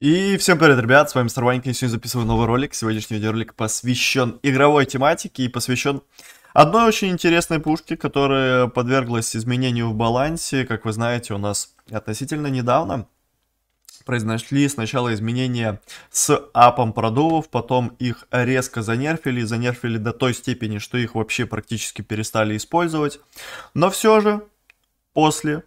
И всем привет, ребят, с вами Мистер и сегодня записываю новый ролик. Сегодняшний видеоролик посвящен игровой тематике и посвящен одной очень интересной пушке, которая подверглась изменению в балансе. Как вы знаете, у нас относительно недавно произошли сначала изменения с апом продувов, потом их резко занерфили, занерфили до той степени, что их вообще практически перестали использовать. Но все же после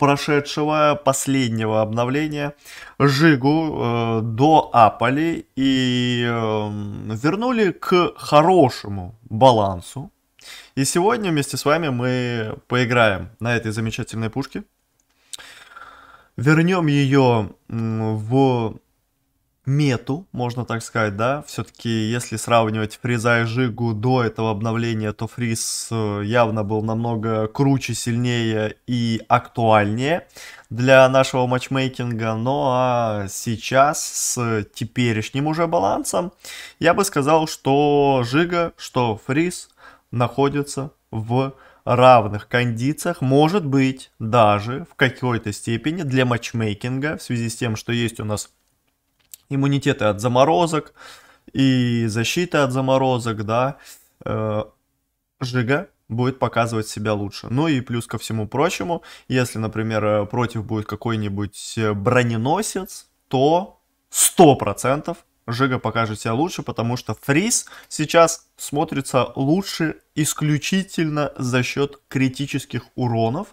прошедшего последнего обновления Жигу э, до Аполи и э, вернули к хорошему балансу. И сегодня вместе с вами мы поиграем на этой замечательной пушке. Вернем ее в мету, можно так сказать, да. Все-таки, если сравнивать Фриза и Жигу до этого обновления, то Фриз э, явно был намного круче, сильнее и актуальнее для нашего матчмейкинга. Ну а сейчас с теперешним уже балансом я бы сказал, что Жига, что Фриз находятся в равных кондициях, может быть, даже в какой-то степени для матчмейкинга, в связи с тем, что есть у нас иммунитеты от заморозок и защиты от заморозок, да, э, жига будет показывать себя лучше. Ну и плюс ко всему прочему, если, например, э, против будет какой-нибудь э, броненосец, то 100% Жига покажет себя лучше, потому что Фриз сейчас смотрится лучше исключительно за счет критических уронов.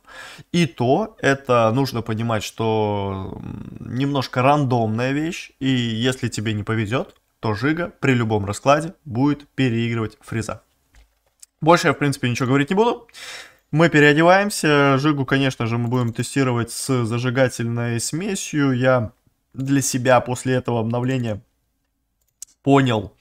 И то это нужно понимать, что немножко рандомная вещь, и если тебе не повезет, то Жига при любом раскладе будет переигрывать Фриза. Больше я, в принципе, ничего говорить не буду. Мы переодеваемся. Жигу, конечно же, мы будем тестировать с зажигательной смесью. Я для себя после этого обновления понял,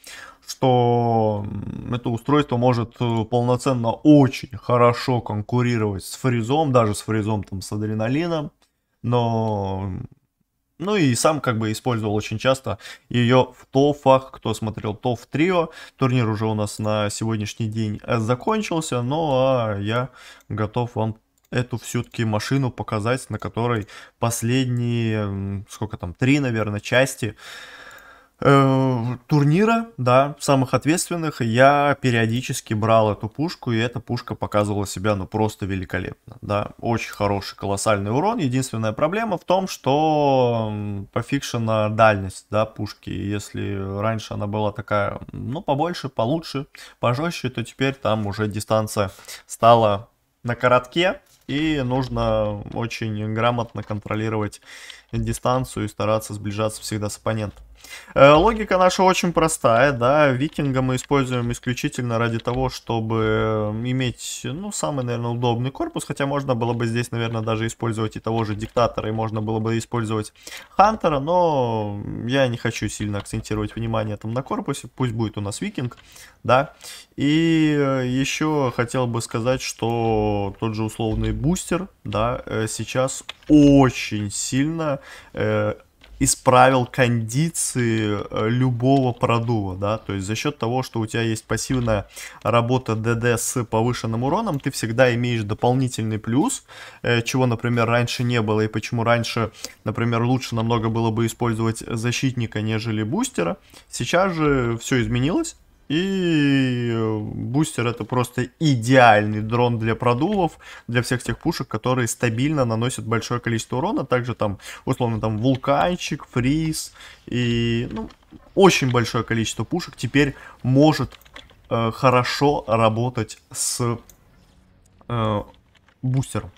что это устройство может э, полноценно очень хорошо конкурировать с фризом, даже с фризом там с адреналином, но ну и сам как бы использовал очень часто ее в тофах. Кто смотрел тоф трио, турнир уже у нас на сегодняшний день э, закончился, но ну а я готов вам эту все-таки машину показать, на которой последние, сколько там, три, наверное, части Э, турнира, да, самых ответственных, я периодически брал эту пушку, и эта пушка показывала себя, ну, просто великолепно, да, очень хороший, колоссальный урон, единственная проблема в том, что пофикшена дальность, да, пушки, если раньше она была такая, ну, побольше, получше, пожестче, то теперь там уже дистанция стала на коротке, и нужно очень грамотно контролировать дистанцию и стараться сближаться всегда с оппонентом. Э, логика наша очень простая, да, викинга мы используем исключительно ради того, чтобы э, иметь, ну, самый, наверное, удобный корпус, хотя можно было бы здесь, наверное, даже использовать и того же диктатора, и можно было бы использовать хантера, но я не хочу сильно акцентировать внимание там на корпусе, пусть будет у нас викинг, да, и э, еще хотел бы сказать, что тот же условный бустер, да, сейчас очень сильно э, исправил кондиции э, любого продува, да, то есть за счет того, что у тебя есть пассивная работа ДД с повышенным уроном, ты всегда имеешь дополнительный плюс, э, чего, например, раньше не было, и почему раньше, например, лучше намного было бы использовать защитника, нежели бустера. Сейчас же все изменилось, и э, бустер это просто идеальный дрон для продулов, для всех тех пушек, которые стабильно наносят большое количество урона. Также там, условно, там вулканчик, фриз и ну, очень большое количество пушек теперь может э, хорошо работать с э, бустером.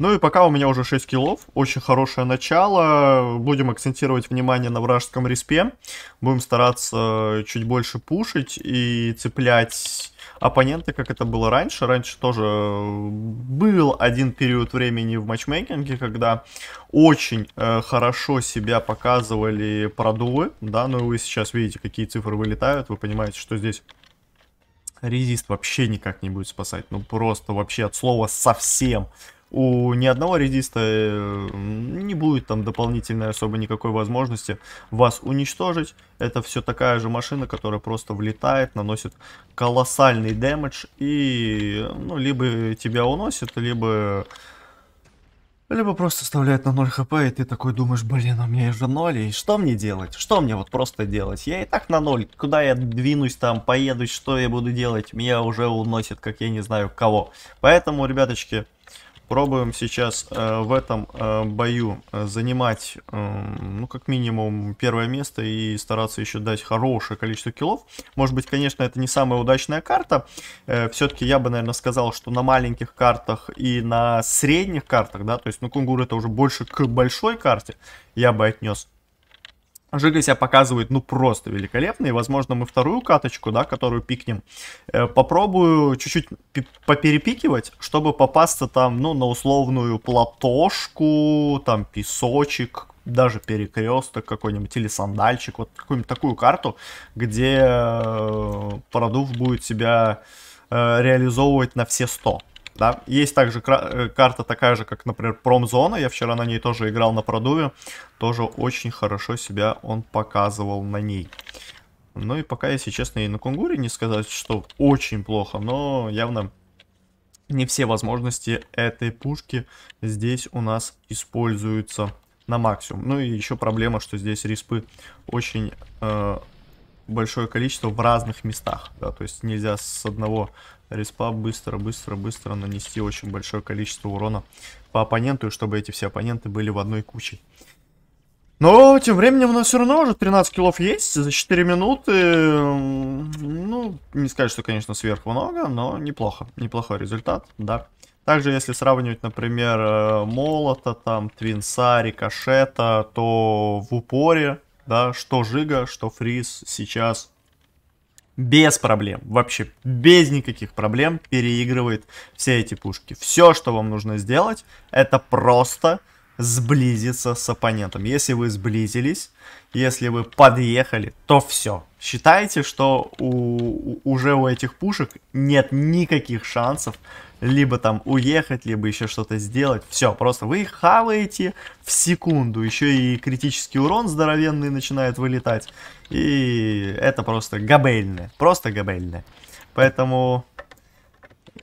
Ну и пока у меня уже 6 киллов, очень хорошее начало, будем акцентировать внимание на вражеском респе, будем стараться чуть больше пушить и цеплять оппоненты, как это было раньше. Раньше тоже был один период времени в матчмейкинге, когда очень э, хорошо себя показывали продувы, да, ну и вы сейчас видите, какие цифры вылетают, вы понимаете, что здесь резист вообще никак не будет спасать. Ну, просто вообще от слова совсем у ни одного редиста э, не будет там дополнительной особо никакой возможности вас уничтожить. Это все такая же машина, которая просто влетает, наносит колоссальный дэмэдж и ну, либо тебя уносит, либо... Либо просто оставляет на 0 хп, и ты такой думаешь, блин, у а меня же 0, и что мне делать? Что мне вот просто делать? Я и так на 0, куда я двинусь там, поеду, что я буду делать? Меня уже уносит, как я не знаю кого. Поэтому, ребяточки, Пробуем сейчас э, в этом э, бою э, занимать, э, ну, как минимум, первое место и стараться еще дать хорошее количество киллов. Может быть, конечно, это не самая удачная карта. Э, Все-таки я бы, наверное, сказал, что на маленьких картах и на средних картах, да, то есть, ну, кунгур это уже больше к большой карте, я бы отнес Жига себя показывает, ну, просто великолепно. И, возможно, мы вторую каточку, да, которую пикнем, э, попробую чуть-чуть поперепикивать, чтобы попасться там, ну, на условную платошку, там, песочек, даже перекресток какой-нибудь или сандальчик, вот какую-нибудь такую карту, где э, продув будет себя э, реализовывать на все 100. Да? Есть также э, карта такая же, как, например, промзона. Я вчера на ней тоже играл на продуве. Тоже очень хорошо себя он показывал на ней. Ну и пока, если честно, и на Кунгуре не сказать, что очень плохо, но явно не все возможности этой пушки здесь у нас используются на максимум. Ну и еще проблема, что здесь респы очень э, большое количество в разных местах. Да, то есть нельзя с одного респа быстро-быстро-быстро нанести очень большое количество урона по оппоненту, и чтобы эти все оппоненты были в одной куче. Но, тем временем, у нас все равно уже 13 килов есть за 4 минуты. Ну, не сказать, что, конечно, сверх много, но неплохо. Неплохой результат, да. Также, если сравнивать, например, э, Молота, там, Твинса, Рикошета, то в упоре, да, что Жига, что Фриз сейчас без проблем, вообще без никаких проблем переигрывает все эти пушки. Все, что вам нужно сделать, это просто сблизиться с оппонентом. Если вы сблизились, если вы подъехали, то все. Считайте, что у, уже у этих пушек нет никаких шансов либо там уехать, либо еще что-то сделать. Все, просто вы их хаваете в секунду. Еще и критический урон здоровенный начинает вылетать. И это просто габельное. Просто габельное. Поэтому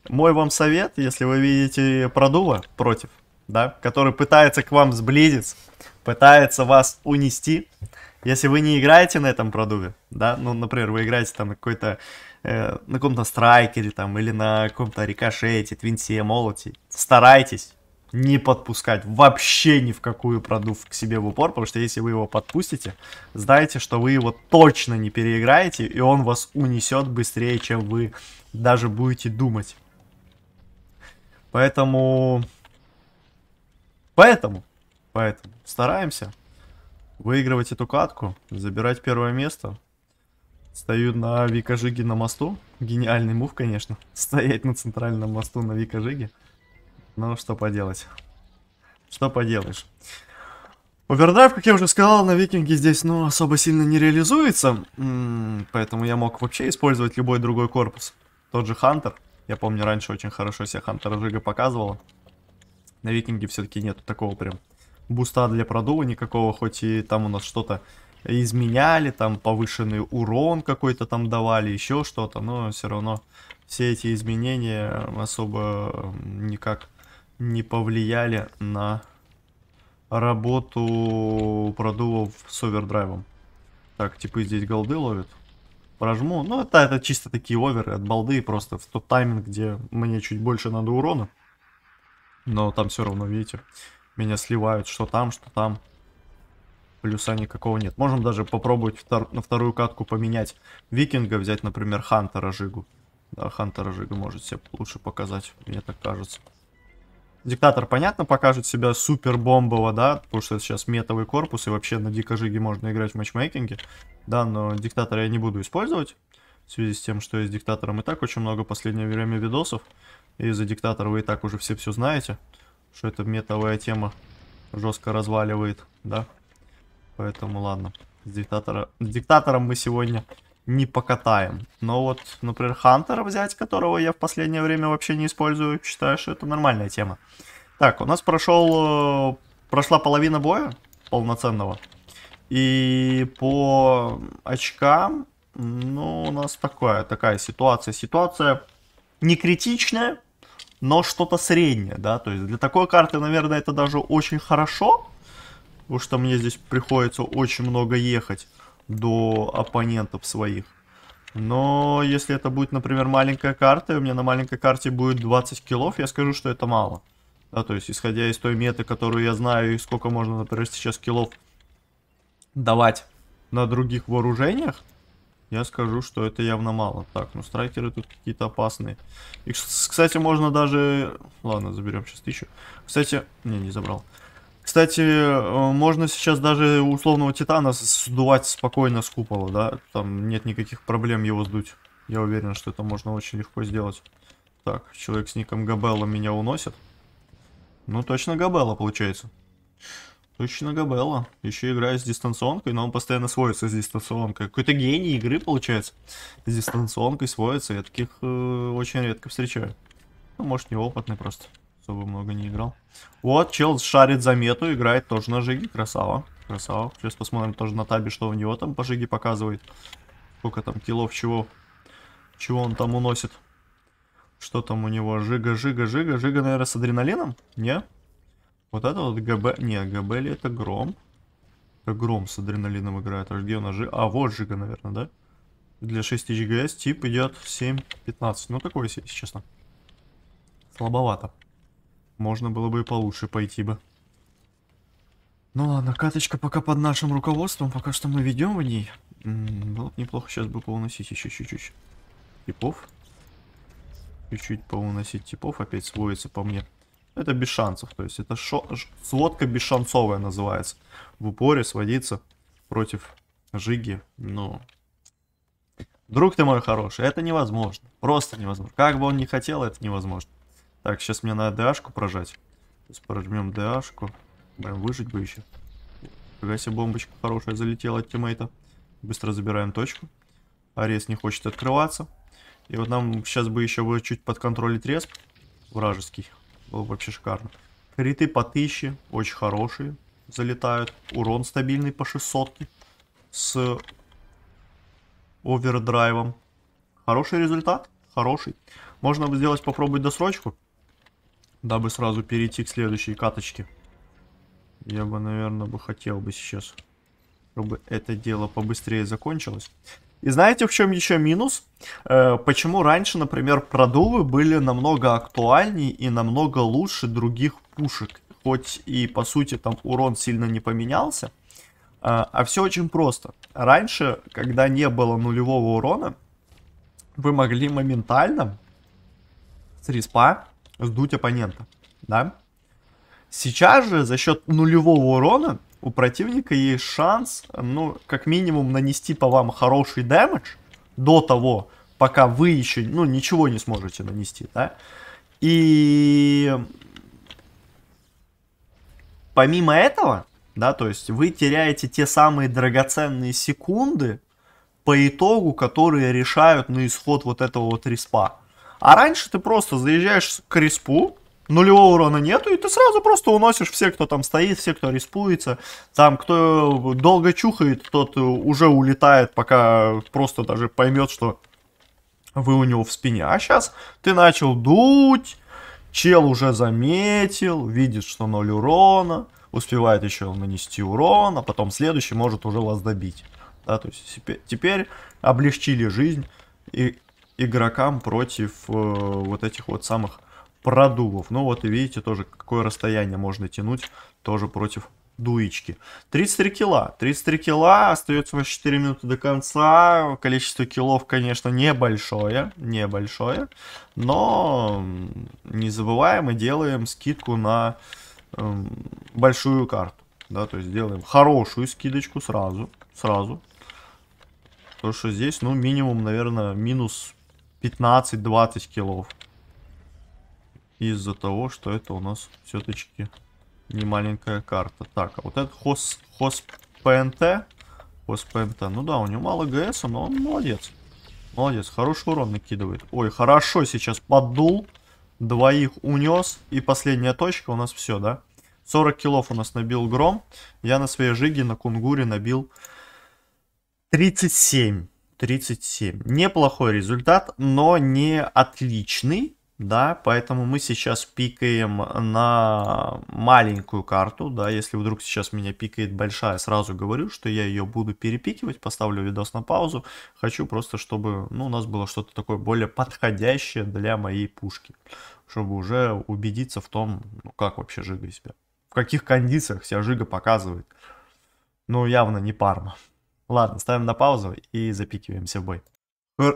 мой вам совет, если вы видите продува против, да, который пытается к вам сблизиться, пытается вас унести, если вы не играете на этом продуве, да, ну, например, вы играете там на какой-то, э, на каком-то страйкере там, или на каком-то рикошете, твинсе, молоте, старайтесь, не подпускать вообще ни в какую продув к себе в упор, потому что если вы его подпустите, знаете, что вы его точно не переиграете, и он вас унесет быстрее, чем вы даже будете думать. Поэтому... Поэтому... Поэтому стараемся выигрывать эту катку, забирать первое место. Стою на Викажиге на мосту. Гениальный мув, конечно. Стоять на центральном мосту на Викажиге. Ну, что поделать. Что поделаешь. Овердрайв, как я уже сказал, на Викинге здесь, ну, особо сильно не реализуется. Поэтому я мог вообще использовать любой другой корпус. Тот же Хантер. Я помню, раньше очень хорошо себя Хантера Жига показывала. На Викинге все-таки нету такого прям буста для продува никакого. Хоть и там у нас что-то изменяли, там повышенный урон какой-то там давали, еще что-то. Но все равно все эти изменения особо никак не повлияли на работу продувов с овердрайвом. Так, типа здесь голды ловят. Прожму. Ну, это, это чисто такие оверы от балды, просто в тот тайминг, где мне чуть больше надо урона. Но там все равно, видите, меня сливают, что там, что там. Плюса никакого нет. Можем даже попробовать втор на вторую катку поменять викинга, взять, например, Хантера Жигу. Да, Хантера Жига может себе лучше показать, мне так кажется. Диктатор, понятно, покажет себя супер бомбово, да, потому что это сейчас метовый корпус, и вообще на дикожиге можно играть в матчмейкинге. Да, но диктатора я не буду использовать, в связи с тем, что я с диктатором и так очень много в последнее время видосов. И за диктатора вы и так уже все все знаете, что эта метовая тема жестко разваливает, да. Поэтому ладно, с, диктатора... с диктатором мы сегодня не покатаем. Но вот, например, Хантера взять, которого я в последнее время вообще не использую, считаю, что это нормальная тема. Так, у нас прошел, э, прошла половина боя полноценного. И по очкам, ну, у нас такая, такая ситуация. Ситуация не критичная, но что-то среднее, да. То есть для такой карты, наверное, это даже очень хорошо, потому что мне здесь приходится очень много ехать до оппонентов своих. Но если это будет, например, маленькая карта, и у меня на маленькой карте будет 20 киллов, я скажу, что это мало. Да, то есть, исходя из той меты, которую я знаю, и сколько можно, например, сейчас киллов давать на других вооружениях, я скажу, что это явно мало. Так, ну страйкеры тут какие-то опасные. И, кстати, можно даже... Ладно, заберем сейчас тысячу. Кстати... Не, не забрал. Кстати, э, можно сейчас даже условного Титана сдувать спокойно с купола, да? Там нет никаких проблем его сдуть. Я уверен, что это можно очень легко сделать. Так, человек с ником Габелла меня уносит. Ну, точно Габелла получается. Точно Габелла. Еще играю с дистанционкой, но он постоянно сводится с дистанционкой. Какой-то гений игры получается. С дистанционкой сводится. Я таких э, очень редко встречаю. Ну, может, неопытный просто особо много не играл. Вот, чел шарит замету, играет тоже на жиге, красава, красава. Сейчас посмотрим тоже на табе, что у него там по жиге показывает. Сколько там килов, чего, чего он там уносит. Что там у него? Жига, жига, жига, жига, наверное, с адреналином? Не? Вот это вот ГБ, не, ГБ ли это Гром? Это Гром с адреналином играет, а где у нас жига? А, вот жига, наверное, да? Для 6 GS тип идет 7.15. Ну, такой, если честно. Слабовато. Можно было бы и получше пойти бы. Ну ладно, каточка пока под нашим руководством, пока что мы ведем в ней. М -м, было бы неплохо сейчас бы поуносить еще чуть-чуть типов. Чуть-чуть поуносить типов, опять сводится по мне. Это без шансов, то есть это шо сводка бесшансовая называется. В упоре сводится против Жиги, ну... Друг ты мой хороший, это невозможно, просто невозможно. Как бы он ни хотел, это невозможно. Так, сейчас мне надо ДАшку прожать. Сейчас прожмем DH-ку. выжить бы еще. Фига себе бомбочка хорошая залетела от тиммейта. Быстро забираем точку. Арест не хочет открываться. И вот нам сейчас бы еще бы чуть подконтролить респ вражеский. Было бы вообще шикарно. Криты по 1000, очень хорошие, залетают. Урон стабильный по 600 с овердрайвом. Хороший результат, хороший. Можно бы сделать, попробовать досрочку дабы сразу перейти к следующей каточке. Я бы, наверное, бы хотел бы сейчас, чтобы это дело побыстрее закончилось. И знаете, в чем еще минус? Э, почему раньше, например, продувы были намного актуальнее и намного лучше других пушек? Хоть и, по сути, там урон сильно не поменялся. Э, а все очень просто. Раньше, когда не было нулевого урона, вы могли моментально с респа сдуть оппонента, да? Сейчас же за счет нулевого урона у противника есть шанс, ну, как минимум, нанести по вам хороший дэмэдж до того, пока вы еще, ну, ничего не сможете нанести, да? И помимо этого, да, то есть вы теряете те самые драгоценные секунды, по итогу, которые решают на исход вот этого вот респа. А раньше ты просто заезжаешь к респу, нулевого урона нету, и ты сразу просто уносишь все, кто там стоит, все, кто респуется. Там, кто долго чухает, тот уже улетает, пока просто даже поймет, что вы у него в спине. А сейчас ты начал дуть, чел уже заметил, видит, что 0 урона, успевает еще нанести урон, а потом следующий может уже вас добить. Да, то есть теперь облегчили жизнь и игрокам против э, вот этих вот самых продувов. Ну вот и видите тоже, какое расстояние можно тянуть тоже против дуечки. 33 килла, 33 килла остается у вас 4 минуты до конца. Количество киллов конечно, небольшое, небольшое. Но не забываем и делаем скидку на э, большую карту. Да, то есть делаем хорошую скидочку сразу, сразу. Потому что здесь, ну, минимум, наверное, минус 15-20 килов. Из-за того, что это у нас все-таки не маленькая карта. Так, а вот этот хос, хос ПНТ. Хос ПНТ. Ну да, у него мало ГС, но он молодец. Молодец, хороший урон накидывает. Ой, хорошо сейчас поддул. Двоих унес. И последняя точка у нас все, да? 40 килов у нас набил Гром. Я на своей жиге на Кунгуре набил 37. 37. Неплохой результат, но не отличный. Да, поэтому мы сейчас пикаем на маленькую карту, да, если вдруг сейчас меня пикает большая, сразу говорю, что я ее буду перепикивать, поставлю видос на паузу, хочу просто, чтобы, ну, у нас было что-то такое более подходящее для моей пушки, чтобы уже убедиться в том, ну, как вообще Жига себя, в каких кондициях себя Жига показывает, ну, явно не Парма. Ладно, ставим на паузу и запикиваемся в бой.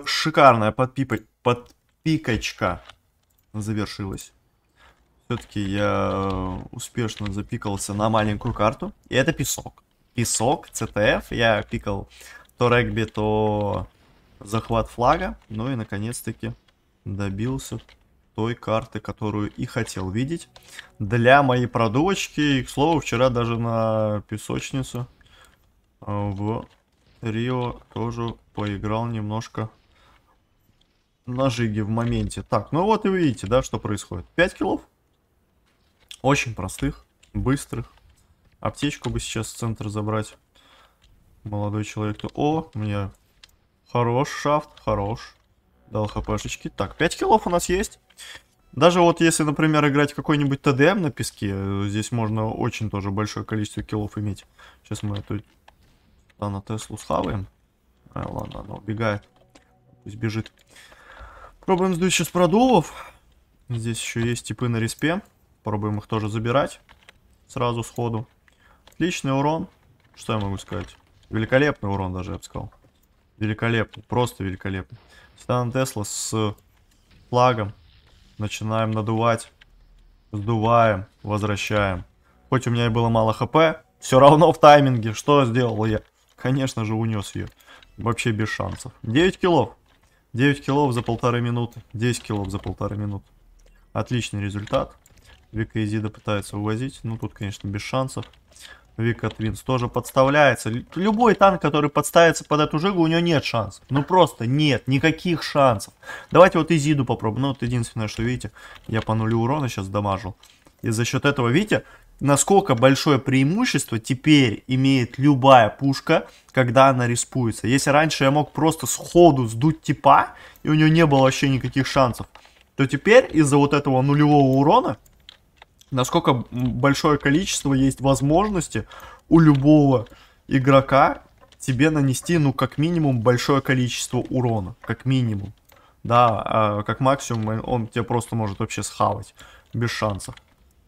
Шикарная подпипа... подпикачка завершилась. Все-таки я э, успешно запикался на маленькую карту. И это песок. Песок, ЦТФ. Я пикал то регби, то захват флага. Ну и наконец-таки добился той карты, которую и хотел видеть. Для моей продувочки, и, к слову, вчера даже на песочницу э, в Рио тоже поиграл немножко на жиге в моменте. Так, ну вот и вы видите, да, что происходит. 5 килов. Очень простых, быстрых. Аптечку бы сейчас в центр забрать. Молодой человек. -то... О, у меня хорош шафт, хорош. Дал хпшечки. Так, 5 килов у нас есть. Даже вот если, например, играть какой-нибудь ТДМ на песке, э, здесь можно очень тоже большое количество киллов иметь. Сейчас мы эту да, на Теслу схаваем. А, э, ладно, она убегает. Пусть бежит. Пробуем сдуть сейчас продувов. Здесь еще есть типы на респе. Пробуем их тоже забирать. Сразу сходу. Отличный урон. Что я могу сказать? Великолепный урон даже, я бы сказал. Великолепный, просто великолепный. Стан Тесла с флагом. Начинаем надувать. Сдуваем, возвращаем. Хоть у меня и было мало хп, все равно в тайминге. Что сделал я? Конечно же, унес ее. Вообще без шансов. 9 килов. 9 килов за полторы минуты. 10 килов за полторы минуты. Отличный результат. Вика и Зида пытаются увозить. Ну, тут, конечно, без шансов. Вика Твинс тоже подставляется. Любой танк, который подставится под эту жигу, у него нет шансов. Ну просто нет, никаких шансов. Давайте вот Изиду попробуем. Ну вот единственное, что видите, я по нулю урона сейчас дамажил. И за счет этого, видите, насколько большое преимущество теперь имеет любая пушка, когда она респуется. Если раньше я мог просто сходу сдуть типа, и у нее не было вообще никаких шансов, то теперь из-за вот этого нулевого урона, насколько большое количество есть возможности у любого игрока тебе нанести, ну, как минимум, большое количество урона. Как минимум. Да, а как максимум он тебя просто может вообще схавать. Без шансов.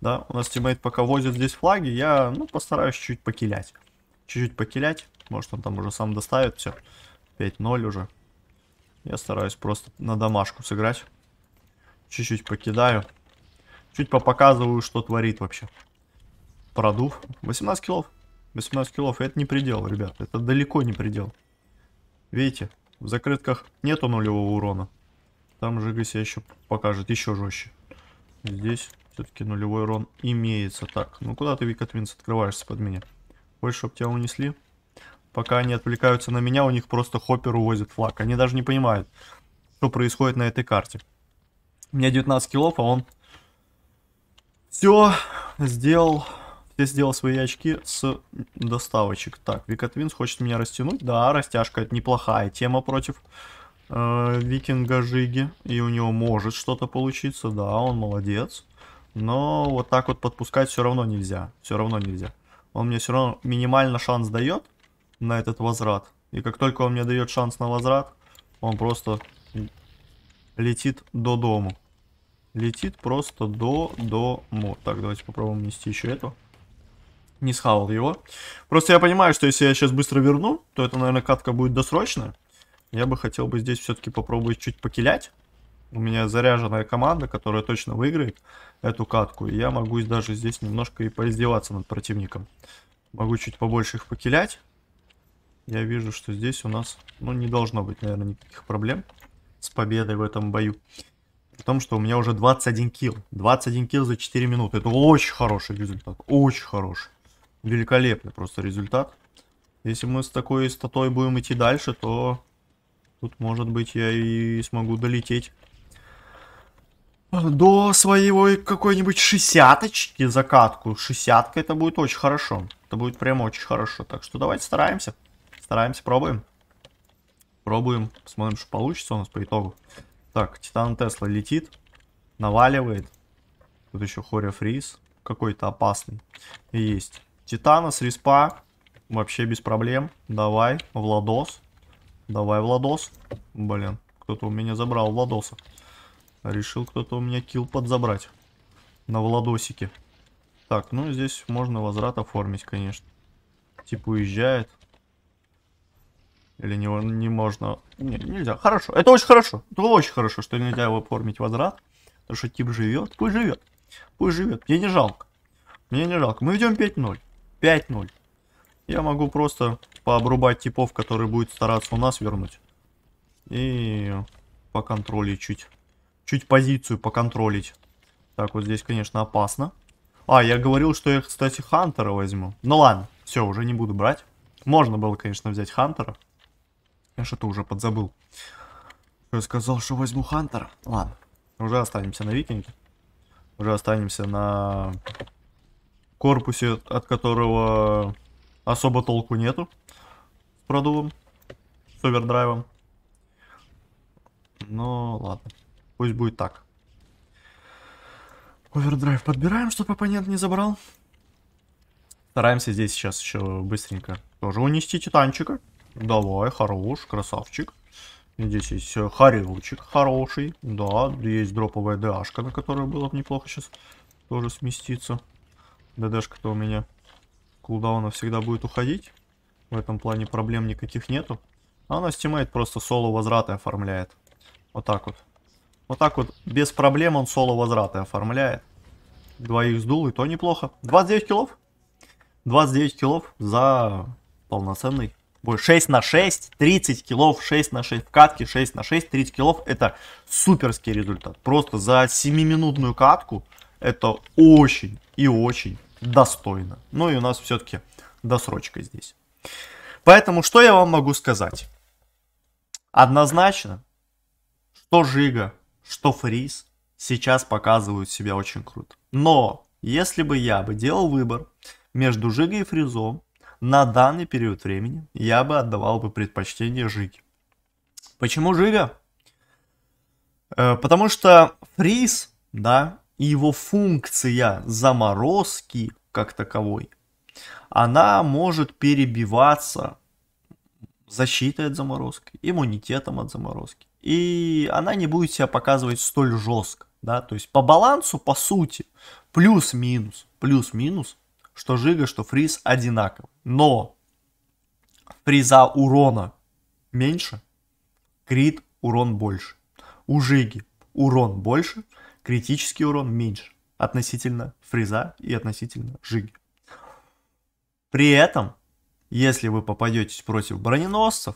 Да, у нас тиммейт пока возит здесь флаги, я, ну, постараюсь чуть покилять. Чуть-чуть покилять, может он там уже сам доставит, все. 5-0 уже. Я стараюсь просто на домашку сыграть. Чуть-чуть покидаю. Чуть попоказываю, что творит вообще. Продув. 18 килов. 18 килов. Это не предел, ребят. Это далеко не предел. Видите, в закрытках нету нулевого урона. Там же ГС еще покажет еще жестче. Здесь все-таки нулевой урон имеется. Так, ну куда ты, Вика Твинс, открываешься под меня? Хочешь, чтобы тебя унесли? Пока они отвлекаются на меня, у них просто хоппер увозит флаг. Они даже не понимают, что происходит на этой карте. У меня 19 килов, а он все сделал. Все сделал свои очки с доставочек. Так, Вика Твинс хочет меня растянуть. Да, растяжка это неплохая тема против э, Викинга Жиги. И у него может что-то получиться. Да, он молодец. Но вот так вот подпускать все равно нельзя. Все равно нельзя. Он мне все равно минимально шанс дает на этот возврат. И как только он мне дает шанс на возврат, он просто летит до дому. Летит просто до дому. Так, давайте попробуем нести еще эту. Не схавал его. Просто я понимаю, что если я сейчас быстро верну, то это, наверное, катка будет досрочная. Я бы хотел бы здесь все-таки попробовать чуть покилять у меня заряженная команда, которая точно выиграет эту катку. И я могу даже здесь немножко и поиздеваться над противником. Могу чуть побольше их покилять. Я вижу, что здесь у нас, ну, не должно быть, наверное, никаких проблем с победой в этом бою. При том, что у меня уже 21 килл. 21 килл за 4 минуты. Это очень хороший результат. Очень хороший. Великолепный просто результат. Если мы с такой статой будем идти дальше, то тут, может быть, я и смогу долететь до своего какой-нибудь шестяточки закатку. Шестятка это будет очень хорошо. Это будет прям очень хорошо. Так что давайте стараемся. Стараемся, пробуем. Пробуем. Посмотрим, что получится у нас по итогу. Так, Титан Тесла летит. Наваливает. Тут еще Хоря Фриз. Какой-то опасный. есть. Титана с респа. Вообще без проблем. Давай, Владос. Давай, Владос. Блин, кто-то у меня забрал Владоса. Решил кто-то у меня килл подзабрать. На Владосике. Так, ну здесь можно возврат оформить, конечно. Типа уезжает. Или не, не можно... Не, нельзя. Хорошо. Это очень хорошо. Это очень хорошо, что нельзя его оформить возврат. Потому что тип живет. Пусть живет. Пусть живет. Мне не жалко. Мне не жалко. Мы идем 5-0. 5-0. Я могу просто пообрубать типов, которые будет стараться у нас вернуть. И по контроле чуть чуть позицию поконтролить. Так, вот здесь, конечно, опасно. А, я говорил, что я, кстати, Хантера возьму. Ну ладно, все, уже не буду брать. Можно было, конечно, взять Хантера. Я что-то уже подзабыл. Я сказал, что возьму Хантера. Ладно, уже останемся на Викинге. Уже останемся на корпусе, от которого особо толку нету. С продувом, с овердрайвом. Ну, ладно. Пусть будет так. Овердрайв подбираем, чтобы оппонент не забрал. Стараемся здесь сейчас еще быстренько тоже унести титанчика. Давай, хорош, красавчик. Здесь есть э, хорилчик хороший. Да, есть дроповая ДАшка, на которую было бы неплохо сейчас тоже сместиться. ДДшка-то у меня кулдауна всегда будет уходить. В этом плане проблем никаких нету. А у нас тиммейт просто соло возвраты оформляет. Вот так вот. Вот так вот, без проблем он соло возвраты оформляет. Двоих сдул, и то неплохо. 29 килов. 29 килов за полноценный бой. 6 на 6, 30 килов, 6 на 6 в катке, 6 на 6, 30 килов. Это суперский результат. Просто за 7-минутную катку это очень и очень достойно. Ну и у нас все-таки досрочка здесь. Поэтому что я вам могу сказать? Однозначно, что Жига что фриз сейчас показывают себя очень круто. Но если бы я бы делал выбор между жигой и фризом, на данный период времени я бы отдавал бы предпочтение жиге. Почему жига? Э, потому что фриз, да, его функция заморозки как таковой, она может перебиваться защитой от заморозки, иммунитетом от заморозки. И она не будет себя показывать столь жестко, да, то есть по балансу, по сути, плюс-минус, плюс-минус, что жига, что фриз одинаково. Но фриза урона меньше, крит урон больше. У жиги урон больше, критический урон меньше относительно фриза и относительно жиги. При этом если вы попадетесь против броненосцев,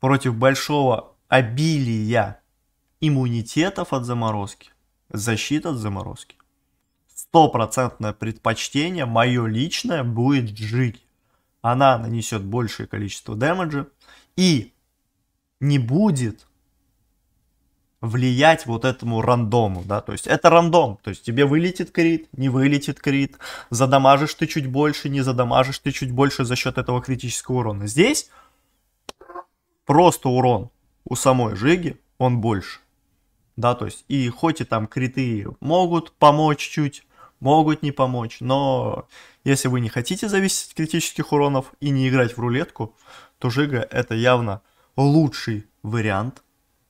против большого обилия иммунитетов от заморозки, защита от заморозки, стопроцентное предпочтение, мое личное, будет Джиги. Она нанесет большее количество дэмэджа и не будет влиять вот этому рандому, да, то есть это рандом, то есть тебе вылетит крит, не вылетит крит, задамажишь ты чуть больше, не задамажишь ты чуть больше за счет этого критического урона. Здесь просто урон у самой Жиги, он больше, да, то есть и хоть и там криты могут помочь чуть, могут не помочь, но если вы не хотите зависеть от критических уронов и не играть в рулетку, то Жига это явно лучший вариант –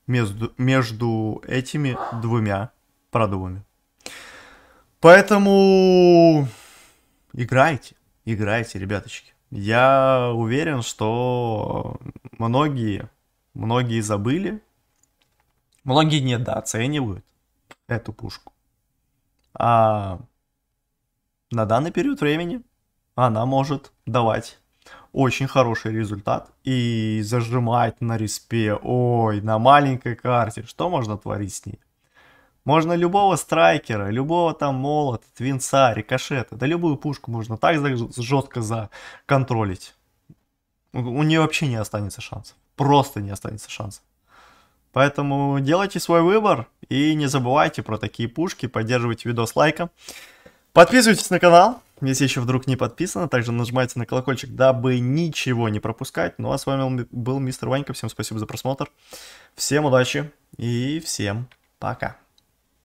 между, между этими двумя продувами. Поэтому играйте, играйте, ребяточки. Я уверен, что многие, многие забыли, многие недооценивают эту пушку. А на данный период времени она может давать очень хороший результат. И зажимать на респе, ой, на маленькой карте, что можно творить с ней? Можно любого страйкера, любого там молот, твинца, рикошета, да любую пушку можно так жестко законтролить. У нее вообще не останется шансов. Просто не останется шансов. Поэтому делайте свой выбор и не забывайте про такие пушки, поддерживайте видос лайком. Подписывайтесь на канал, если еще вдруг не подписано, также нажимайте на колокольчик, дабы ничего не пропускать. Ну а с вами был мистер Ванька. Всем спасибо за просмотр. Всем удачи и всем пока.